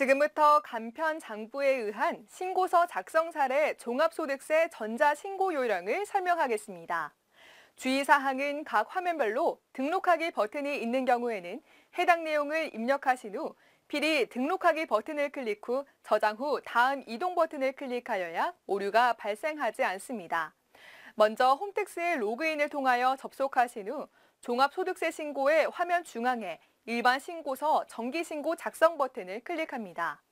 지금부터 간편 장부에 의한 신고서 작성 사례 종합소득세 전자신고 요령을 설명하겠습니다. 주의사항은 각 화면별로 등록하기 버튼이 있는 경우에는 해당 내용을 입력하신 후 필히 등록하기 버튼을 클릭 후 저장 후 다음 이동 버튼을 클릭하여야 오류가 발생하지 않습니다. 먼저 홈택스의 로그인을 통하여 접속하신 후 종합소득세 신고의 화면 중앙에 일반 신고서 정기신고 작성 버튼을 클릭합니다.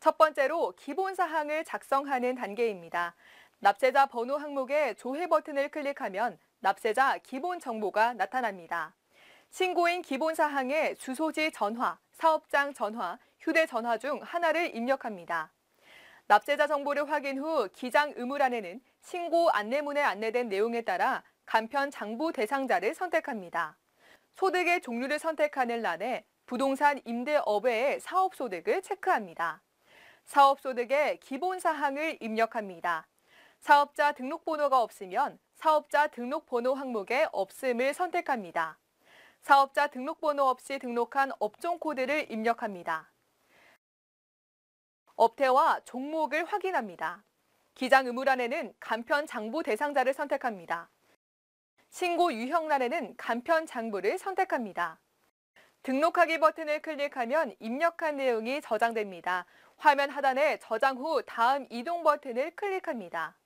첫 번째로 기본 사항을 작성하는 단계입니다. 납세자 번호 항목에 조회 버튼을 클릭하면 납세자 기본 정보가 나타납니다. 신고인 기본 사항에 주소지 전화, 사업장 전화, 휴대전화 중 하나를 입력합니다. 납세자 정보를 확인 후 기장 의무란에는 신고 안내문에 안내된 내용에 따라 간편 장부 대상자를 선택합니다. 소득의 종류를 선택하는 란에 부동산 임대업의 사업소득을 체크합니다. 사업소득의 기본 사항을 입력합니다. 사업자 등록번호가 없으면 사업자 등록번호 항목에 없음을 선택합니다. 사업자 등록번호 없이 등록한 업종 코드를 입력합니다. 업태와 종목을 확인합니다. 기장 의무란에는 간편 장부 대상자를 선택합니다. 신고 유형란에는 간편 장부를 선택합니다. 등록하기 버튼을 클릭하면 입력한 내용이 저장됩니다. 화면 하단에 저장 후 다음 이동 버튼을 클릭합니다.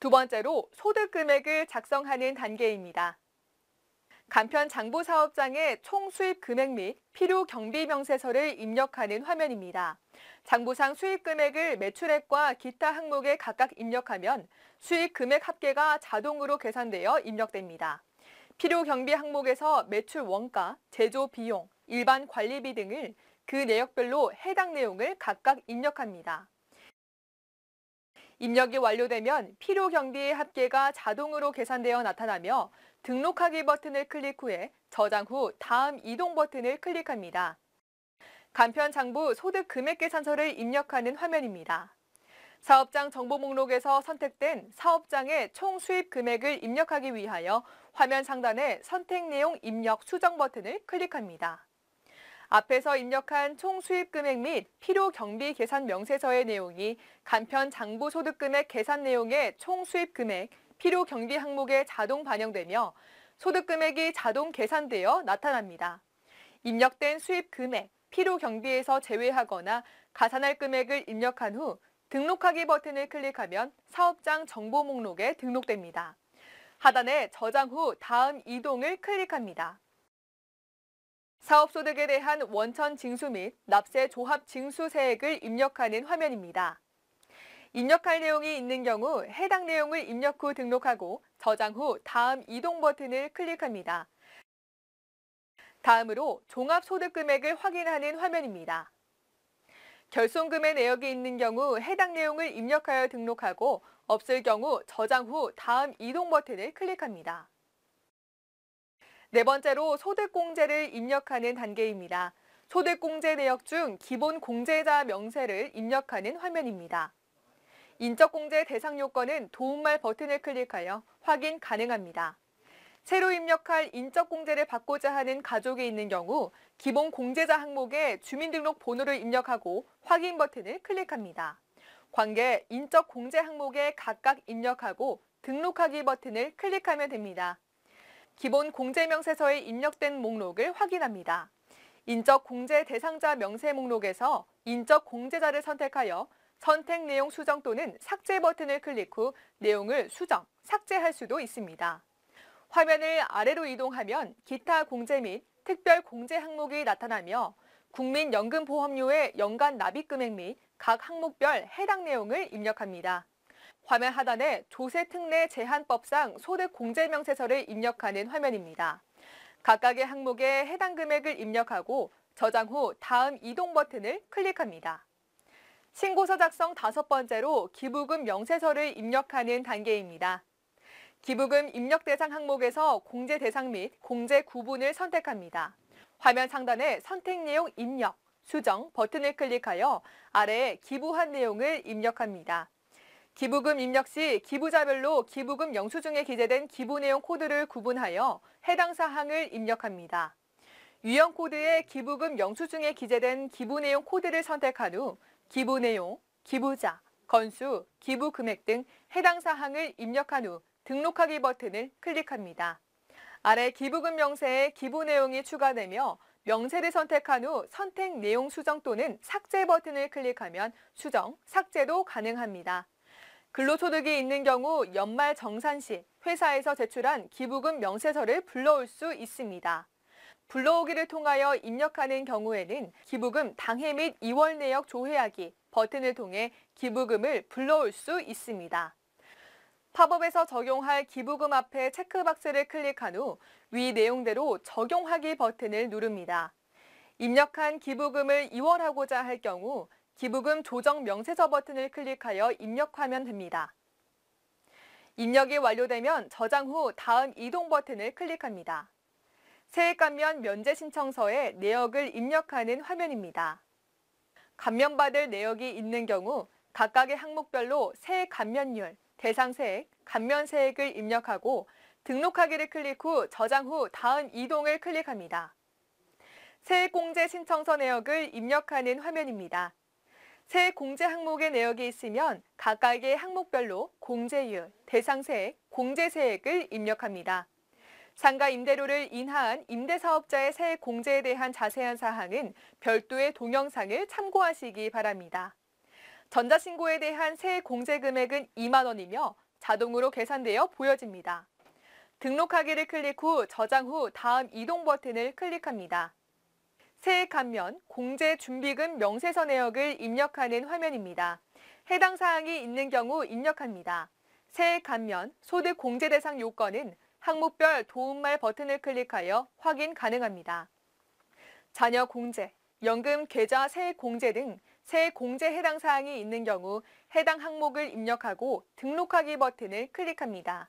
두 번째로 소득 금액을 작성하는 단계입니다. 간편 장부 사업장의 총 수입 금액 및 필요 경비 명세서를 입력하는 화면입니다. 장부상 수입 금액을 매출액과 기타 항목에 각각 입력하면 수익 금액 합계가 자동으로 계산되어 입력됩니다. 필요 경비 항목에서 매출 원가, 제조 비용, 일반 관리비 등을 그 내역별로 해당 내용을 각각 입력합니다. 입력이 완료되면 필요 경비 합계가 자동으로 계산되어 나타나며 등록하기 버튼을 클릭 후에 저장 후 다음 이동 버튼을 클릭합니다. 간편 장부 소득 금액 계산서를 입력하는 화면입니다. 사업장 정보 목록에서 선택된 사업장의 총 수입 금액을 입력하기 위하여 화면 상단에 선택 내용 입력 수정 버튼을 클릭합니다. 앞에서 입력한 총 수입 금액 및 필요 경비 계산 명세서의 내용이 간편 장부 소득 금액 계산 내용의 총 수입 금액, 필요 경비 항목에 자동 반영되며 소득 금액이 자동 계산되어 나타납니다. 입력된 수입 금액, 필요 경비에서 제외하거나 가산할 금액을 입력한 후 등록하기 버튼을 클릭하면 사업장 정보 목록에 등록됩니다. 하단에 저장 후 다음 이동을 클릭합니다. 사업소득에 대한 원천 징수 및 납세 조합 징수 세액을 입력하는 화면입니다. 입력할 내용이 있는 경우 해당 내용을 입력 후 등록하고 저장 후 다음 이동 버튼을 클릭합니다. 다음으로 종합소득 금액을 확인하는 화면입니다. 결손금의 내역이 있는 경우 해당 내용을 입력하여 등록하고 없을 경우 저장 후 다음 이동 버튼을 클릭합니다. 네 번째로 소득공제를 입력하는 단계입니다. 소득공제 내역 중 기본 공제자 명세를 입력하는 화면입니다. 인적공제 대상 요건은 도움말 버튼을 클릭하여 확인 가능합니다. 새로 입력할 인적공제를 받고자 하는 가족이 있는 경우 기본 공제자 항목에 주민등록 번호를 입력하고 확인 버튼을 클릭합니다. 관계 인적공제 항목에 각각 입력하고 등록하기 버튼을 클릭하면 됩니다. 기본 공제 명세서에 입력된 목록을 확인합니다. 인적 공제 대상자 명세 목록에서 인적 공제자를 선택하여 선택 내용 수정 또는 삭제 버튼을 클릭 후 내용을 수정, 삭제할 수도 있습니다. 화면을 아래로 이동하면 기타 공제 및 특별 공제 항목이 나타나며 국민연금보험료의 연간 납입 금액 및 각 항목별 해당 내용을 입력합니다. 화면 하단에 조세특례 제한법상 소득 공제 명세서를 입력하는 화면입니다. 각각의 항목에 해당 금액을 입력하고 저장 후 다음 이동 버튼을 클릭합니다. 신고서 작성 다섯 번째로 기부금 명세서를 입력하는 단계입니다. 기부금 입력 대상 항목에서 공제 대상 및 공제 구분을 선택합니다. 화면 상단에 선택 내용 입력, 수정 버튼을 클릭하여 아래에 기부한 내용을 입력합니다. 기부금 입력 시 기부자별로 기부금 영수증에 기재된 기부 내용 코드를 구분하여 해당 사항을 입력합니다. 유형 코드의 기부금 영수증에 기재된 기부 내용 코드를 선택한 후 기부 내용, 기부자, 건수, 기부 금액 등 해당 사항을 입력한 후 등록하기 버튼을 클릭합니다. 아래 기부금 명세에 기부 내용이 추가되며 명세를 선택한 후 선택 내용 수정 또는 삭제 버튼을 클릭하면 수정, 삭제도 가능합니다. 근로소득이 있는 경우 연말 정산 시 회사에서 제출한 기부금 명세서를 불러올 수 있습니다. 불러오기를 통하여 입력하는 경우에는 기부금 당해 및 이월 내역 조회하기 버튼을 통해 기부금을 불러올 수 있습니다. 팝업에서 적용할 기부금 앞에 체크박스를 클릭한 후 위 내용대로 적용하기 버튼을 누릅니다. 입력한 기부금을 이월하고자 할 경우 기부금 조정 명세서 버튼을 클릭하여 입력하면 됩니다. 입력이 완료되면 저장 후 다음 이동 버튼을 클릭합니다. 세액감면 면제 신청서에 내역을 입력하는 화면입니다. 감면받을 내역이 있는 경우 각각의 항목별로 세액 감면율, 대상세액, 감면세액을 입력하고 등록하기를 클릭 후 저장 후 다음 이동을 클릭합니다. 세액공제 신청서 내역을 입력하는 화면입니다. 세 공제 항목의 내역이 있으면 각각의 항목별로 공제율, 대상세액, 공제세액을 입력합니다. 상가 임대료를 인하한 임대사업자의 세 공제에 대한 자세한 사항은 별도의 동영상을 참고하시기 바랍니다. 전자신고에 대한 세 공제 금액은 2만 원이며 자동으로 계산되어 보여집니다. 등록하기를 클릭 후 저장 후 다음 이동 버튼을 클릭합니다. 세액 감면, 공제 준비금 명세서 내역을 입력하는 화면입니다. 해당 사항이 있는 경우 입력합니다. 세액 감면, 소득 공제 대상 요건은 항목별 도움말 버튼을 클릭하여 확인 가능합니다. 자녀 공제, 연금 계좌 세액 공제 등 세액 공제 해당 사항이 있는 경우 해당 항목을 입력하고 등록하기 버튼을 클릭합니다.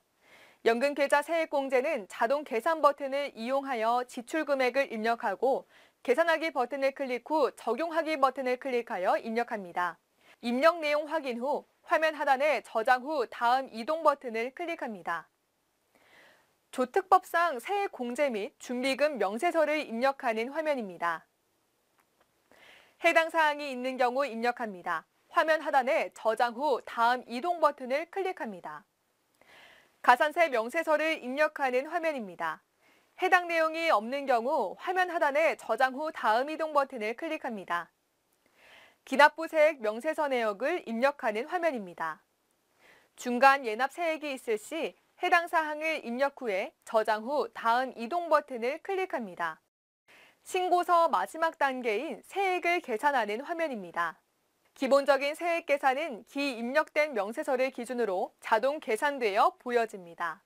연금 계좌 세액 공제는 자동 계산 버튼을 이용하여 지출 금액을 입력하고 계산하기 버튼을 클릭 후 적용하기 버튼을 클릭하여 입력합니다. 입력 내용 확인 후 화면 하단에 저장 후 다음 이동 버튼을 클릭합니다. 조특법상 세액 공제 및 준비금 명세서를 입력하는 화면입니다. 해당 사항이 있는 경우 입력합니다. 화면 하단에 저장 후 다음 이동 버튼을 클릭합니다. 가산세 명세서를 입력하는 화면입니다. 해당 내용이 없는 경우 화면 하단에 저장 후 다음 이동 버튼을 클릭합니다. 기납부세액 명세서 내역을 입력하는 화면입니다. 중간 예납세액이 있을 시 해당 사항을 입력 후에 저장 후 다음 이동 버튼을 클릭합니다. 신고서 마지막 단계인 세액을 계산하는 화면입니다. 기본적인 세액 계산은 기 입력된 명세서를 기준으로 자동 계산되어 보여집니다.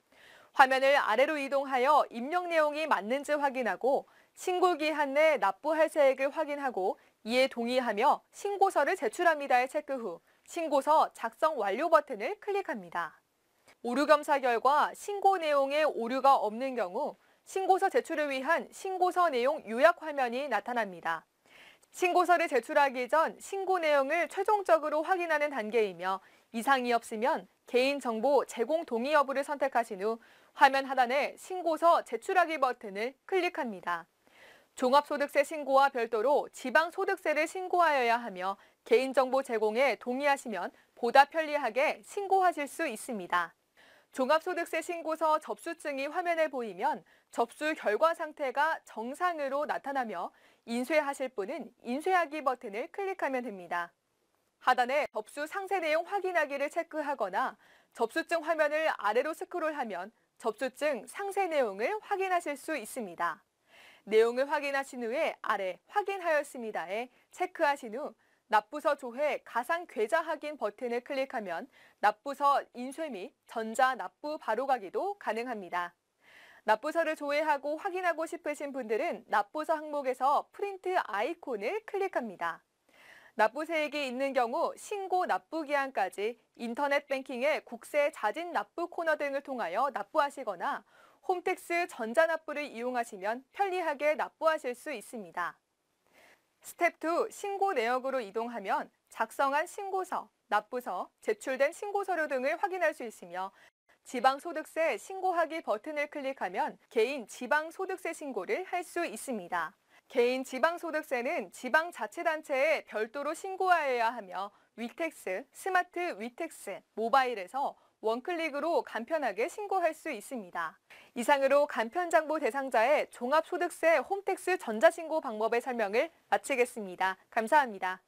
화면을 아래로 이동하여 입력 내용이 맞는지 확인하고 신고 기한 내 납부할 세액을 확인하고 이에 동의하며 신고서를 제출합니다에 체크 후 신고서 작성 완료 버튼을 클릭합니다. 오류 검사 결과 신고 내용에 오류가 없는 경우 신고서 제출을 위한 신고서 내용 요약 화면이 나타납니다. 신고서를 제출하기 전 신고 내용을 최종적으로 확인하는 단계이며 이상이 없으면 개인정보 제공 동의 여부를 선택하신 후 화면 하단에 신고서 제출하기 버튼을 클릭합니다. 종합소득세 신고와 별도로 지방소득세를 신고하여야 하며 개인정보 제공에 동의하시면 보다 편리하게 신고하실 수 있습니다. 종합소득세 신고서 접수증이 화면에 보이면 접수 결과 상태가 정상으로 나타나며 인쇄하실 분은 인쇄하기 버튼을 클릭하면 됩니다. 하단에 접수 상세 내용 확인하기를 체크하거나 접수증 화면을 아래로 스크롤하면 접수증 상세 내용을 확인하실 수 있습니다. 내용을 확인하신 후에 아래 확인하였습니다에 체크하신 후 납부서 조회 가상 계좌 확인 버튼을 클릭하면 납부서 인쇄 및 전자 납부 바로가기도 가능합니다. 납부서를 조회하고 확인하고 싶으신 분들은 납부서 항목에서 프린트 아이콘을 클릭합니다. 납부세액이 있는 경우 신고 납부기한까지 인터넷 뱅킹의 국세 자진 납부 코너 등을 통하여 납부하시거나 홈택스 전자납부를 이용하시면 편리하게 납부하실 수 있습니다. 스텝 2 신고 내역으로 이동하면 작성한 신고서, 납부서, 제출된 신고 서류 등을 확인할 수 있으며 지방소득세 신고하기 버튼을 클릭하면 개인 지방소득세 신고를 할 수 있습니다. 개인 지방소득세는 지방자치단체에 별도로 신고하여야 하며 위텍스, 스마트 위텍스, 모바일에서 원클릭으로 간편하게 신고할 수 있습니다. 이상으로 간편장부 대상자의 종합소득세 홈택스 전자신고 방법의 설명을 마치겠습니다. 감사합니다.